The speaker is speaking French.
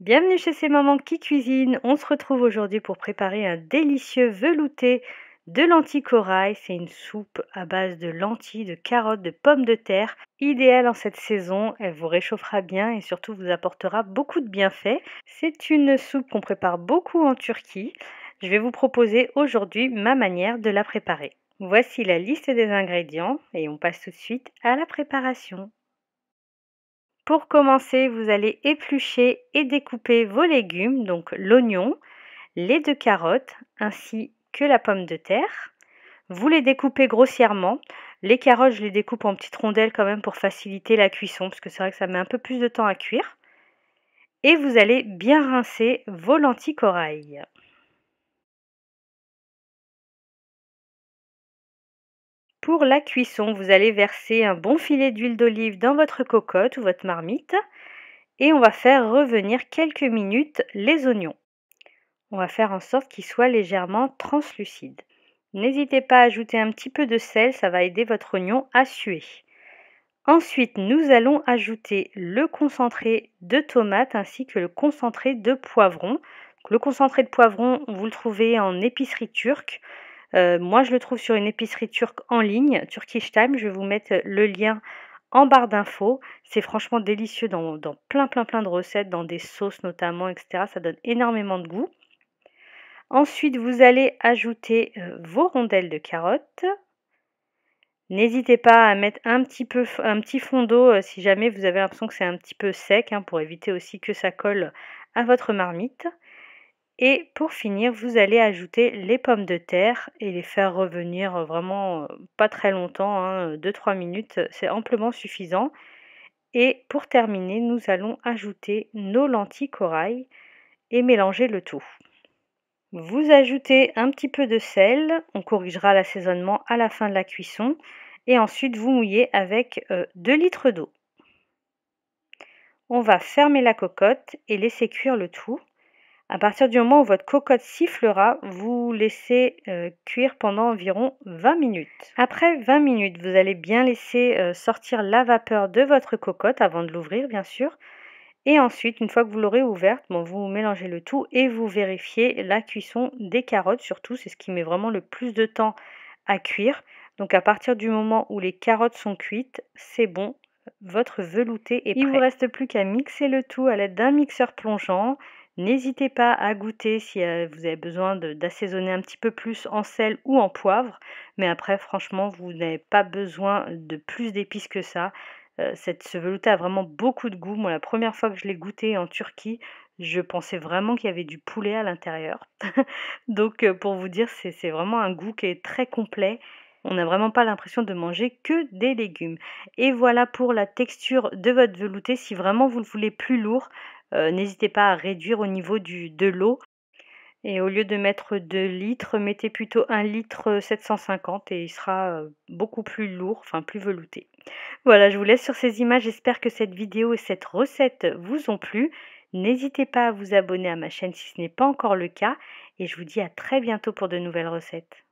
Bienvenue chez ces mamans qui cuisinent. On se retrouve aujourd'hui pour préparer un délicieux velouté de lentilles corail. C'est une soupe à base de lentilles, de carottes, de pommes de terre. Idéale en cette saison, elle vous réchauffera bien et surtout vous apportera beaucoup de bienfaits. C'est une soupe qu'on prépare beaucoup en Turquie. Je vais vous proposer aujourd'hui ma manière de la préparer. Voici la liste des ingrédients et on passe tout de suite à la préparation. Pour commencer, vous allez éplucher et découper vos légumes, donc l'oignon, les deux carottes ainsi que la pomme de terre. Vous les découpez grossièrement. Les carottes, je les découpe en petites rondelles quand même pour faciliter la cuisson, parce que c'est vrai que ça met un peu plus de temps à cuire. Et vous allez bien rincer vos lentilles corail. Pour la cuisson, vous allez verser un bon filet d'huile d'olive dans votre cocotte ou votre marmite et on va faire revenir quelques minutes les oignons. On va faire en sorte qu'ils soient légèrement translucides. N'hésitez pas à ajouter un petit peu de sel, ça va aider votre oignon à suer. Ensuite, nous allons ajouter le concentré de tomate ainsi que le concentré de poivron. Le concentré de poivron, vous le trouvez en épicerie turque. Euh, moi, je le trouve sur une épicerie turque en ligne, Turkish Time. Je vais vous mettre euh, le lien en barre d'infos. C'est franchement délicieux dans, plein, plein, plein de recettes, dans des sauces notamment, etc. Ça donne énormément de goût. Ensuite, vous allez ajouter euh, vos rondelles de carottes. N'hésitez pas à mettre un petit, peu, un petit fond d'eau si jamais vous avez l'impression que c'est un petit peu sec, hein, pour éviter aussi que ça colle à votre marmite. Et pour finir, vous allez ajouter les pommes de terre et les faire revenir euh, vraiment euh, pas très longtemps, 2-3 hein, euh, minutes, c'est amplement suffisant. Et pour terminer, nous allons ajouter nos lentilles corail et mélanger le tout. Vous ajoutez un petit peu de sel, on corrigera l'assaisonnement à la fin de la cuisson, et ensuite vous mouillez avec 2 litres d'eau. On va fermer la cocotte et laisser cuire le tout. À partir du moment où votre cocotte sifflera, vous laissez euh, cuire pendant environ 20 minutes. Après 20 minutes, vous allez bien laisser euh, sortir la vapeur de votre cocotte avant de l'ouvrir bien sûr. Et ensuite, une fois que vous l'aurez ouverte, vous mélangez le tout et vous vérifiez la cuisson des carottes. Surtout, c'est ce qui met vraiment le plus de temps à cuire. Donc à partir du moment où les carottes sont cuites, c'est bon, votre velouté est prêt. Il vous reste plus qu'à mixer le tout à l'aide d'un mixeur plongeant N'hésitez pas à goûter si euh, vous avez besoin d'assaisonner un petit peu plus en sel ou en poivre. Mais après, franchement, vous n'avez pas besoin de plus d'épices que ça. Euh, cette, ce velouté a vraiment beaucoup de goût. Moi, la première fois que je l'ai goûté en Turquie, je pensais vraiment qu'il y avait du poulet à l'intérieur. Donc, euh, pour vous dire, c'est vraiment un goût qui est très complet. On n'a vraiment pas l'impression de manger que des légumes. Et voilà pour la texture de votre velouté. Si vraiment vous le voulez plus lourd, euh, n'hésitez pas à réduire au niveau du, de l'eau. Et au lieu de mettre 2 litres, mettez plutôt 1 litre 750 et il sera euh, beaucoup plus lourd, enfin plus velouté. Voilà, je vous laisse sur ces images. J'espère que cette vidéo et cette recette vous ont plu. N'hésitez pas à vous abonner à ma chaîne si ce n'est pas encore le cas. Et je vous dis à très bientôt pour de nouvelles recettes.